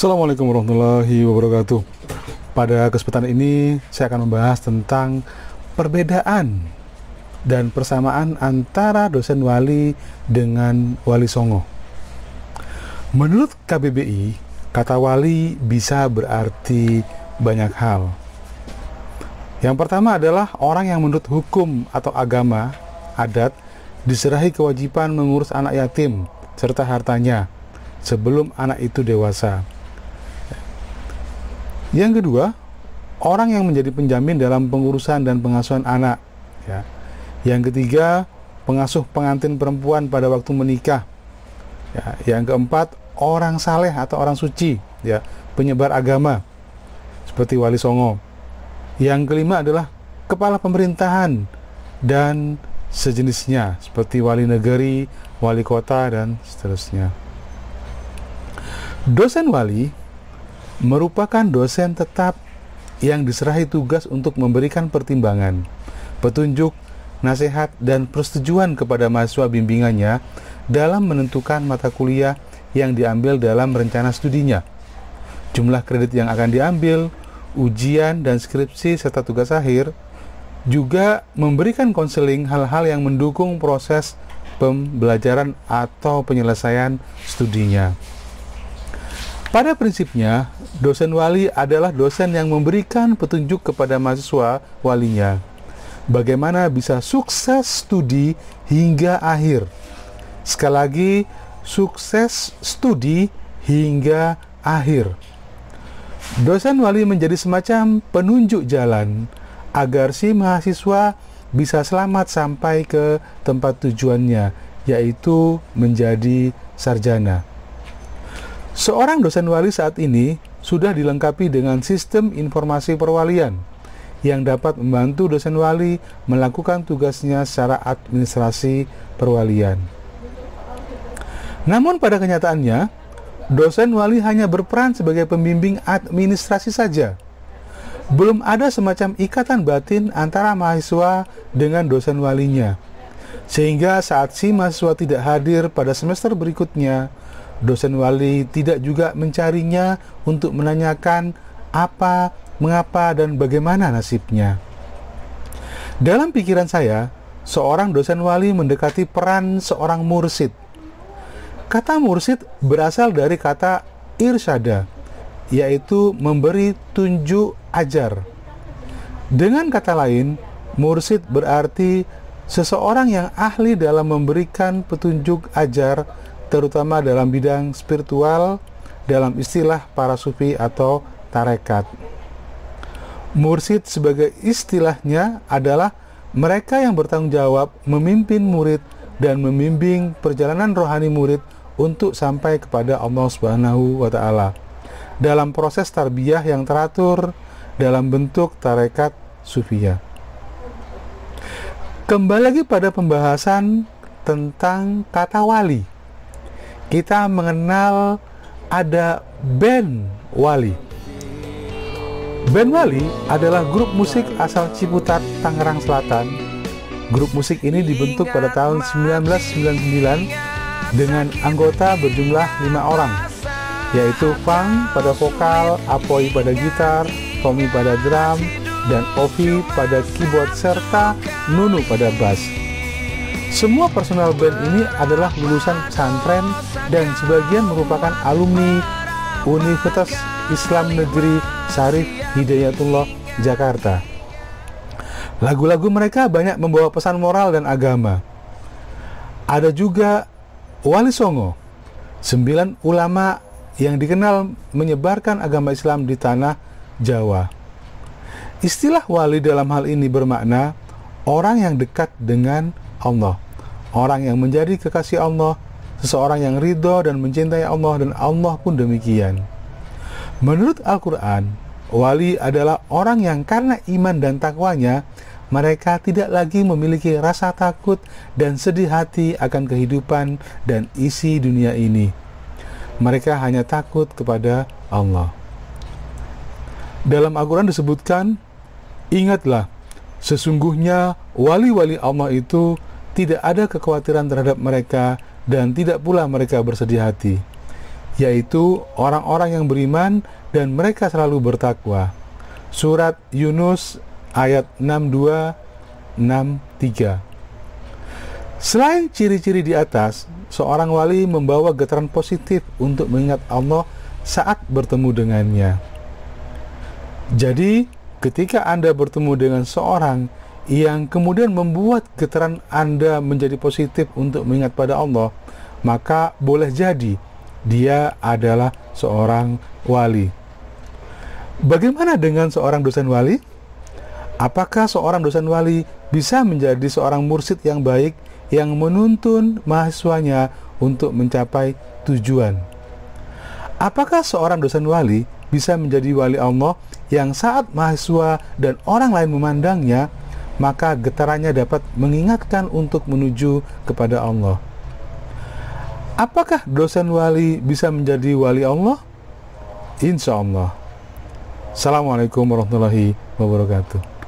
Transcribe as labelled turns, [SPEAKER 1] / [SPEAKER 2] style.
[SPEAKER 1] Assalamualaikum warahmatullahi wabarakatuh. Pada kesempatan ini saya akan membahas tentang perbedaan dan persamaan antara dosen wali dengan wali songo. Menurut KBBI, kata wali bisa berarti banyak hal. Yang pertama adalah orang yang menurut hukum atau agama, adat, diserahi kewajiban mengurus anak yatim serta hartanya sebelum anak itu dewasa yang kedua, orang yang menjadi penjamin dalam pengurusan dan pengasuhan anak. Ya. Yang ketiga, pengasuh pengantin perempuan pada waktu menikah. Ya. Yang keempat, orang saleh atau orang suci, ya, penyebar agama seperti Wali Songo. Yang kelima adalah kepala pemerintahan dan sejenisnya seperti wali negeri, wali kota dan seterusnya. Dosen wali merupakan dosen tetap yang diserahi tugas untuk memberikan pertimbangan, petunjuk, nasihat, dan persetujuan kepada mahasiswa bimbingannya dalam menentukan mata kuliah yang diambil dalam rencana studinya, jumlah kredit yang akan diambil, ujian dan skripsi serta tugas akhir, juga memberikan konseling hal-hal yang mendukung proses pembelajaran atau penyelesaian studinya. Pada prinsipnya, dosen wali adalah dosen yang memberikan petunjuk kepada mahasiswa walinya. Bagaimana bisa sukses studi hingga akhir? Sekali lagi, sukses studi hingga akhir. Dosen wali menjadi semacam penunjuk jalan agar si mahasiswa bisa selamat sampai ke tempat tujuannya, yaitu menjadi sarjana. Seorang dosen wali saat ini sudah dilengkapi dengan sistem informasi perwalian yang dapat membantu dosen wali melakukan tugasnya secara administrasi perwalian. Namun pada kenyataannya, dosen wali hanya berperan sebagai pembimbing administrasi saja. Belum ada semacam ikatan batin antara mahasiswa dengan dosen walinya. Sehingga saat si mahasiswa tidak hadir pada semester berikutnya, Dosen wali tidak juga mencarinya untuk menanyakan apa, mengapa, dan bagaimana nasibnya. Dalam pikiran saya, seorang dosen wali mendekati peran seorang mursid. Kata mursid berasal dari kata irsyada, yaitu memberi tunjuk ajar. Dengan kata lain, mursid berarti seseorang yang ahli dalam memberikan petunjuk ajar terutama dalam bidang spiritual dalam istilah para sufi atau tarekat. Mursid sebagai istilahnya adalah mereka yang bertanggung jawab memimpin murid dan membimbing perjalanan rohani murid untuk sampai kepada Allah Subhanahu wa taala. Dalam proses tarbiyah yang teratur dalam bentuk tarekat sufia. Kembali lagi pada pembahasan tentang kata wali kita mengenal ada band Wali. Band Wali adalah grup musik asal Ciputat, Tangerang Selatan. Grup musik ini dibentuk pada tahun 1999 dengan anggota berjumlah lima orang, yaitu Fang pada vokal, Apoi pada gitar, Tommy pada drum, dan Ovi pada keyboard serta Nunu pada bass. Semua personal band ini adalah lulusan pesantren dan sebagian merupakan alumni Universitas Islam Negeri Syarif Hidayatullah Jakarta. Lagu-lagu mereka banyak membawa pesan moral dan agama. Ada juga Wali Songo, sembilan ulama yang dikenal menyebarkan agama Islam di tanah Jawa. Istilah wali dalam hal ini bermakna orang yang dekat dengan Allah. Orang yang menjadi kekasih Allah, seseorang yang ridho dan mencintai Allah dan Allah pun demikian. Menurut Al-Quran, wali adalah orang yang karena iman dan takwanya, mereka tidak lagi memiliki rasa takut dan sedih hati akan kehidupan dan isi dunia ini. Mereka hanya takut kepada Allah. Dalam Al-Quran disebutkan, Ingatlah, sesungguhnya wali-wali Allah itu tidak ada kekhawatiran terhadap mereka dan tidak pula mereka bersedih hati, yaitu orang-orang yang beriman dan mereka selalu bertakwa. Surat Yunus ayat 62 63. Selain ciri-ciri di atas, seorang wali membawa getaran positif untuk mengingat Allah saat bertemu dengannya. Jadi, ketika Anda bertemu dengan seorang yang kemudian membuat getaran Anda menjadi positif untuk mengingat pada Allah, maka boleh jadi dia adalah seorang wali. Bagaimana dengan seorang dosen wali? Apakah seorang dosen wali bisa menjadi seorang mursid yang baik yang menuntun mahasiswanya untuk mencapai tujuan? Apakah seorang dosen wali bisa menjadi wali Allah yang saat mahasiswa dan orang lain memandangnya maka getarannya dapat mengingatkan untuk menuju kepada Allah. Apakah dosen wali bisa menjadi wali Allah? Insya Allah. Assalamualaikum warahmatullahi wabarakatuh.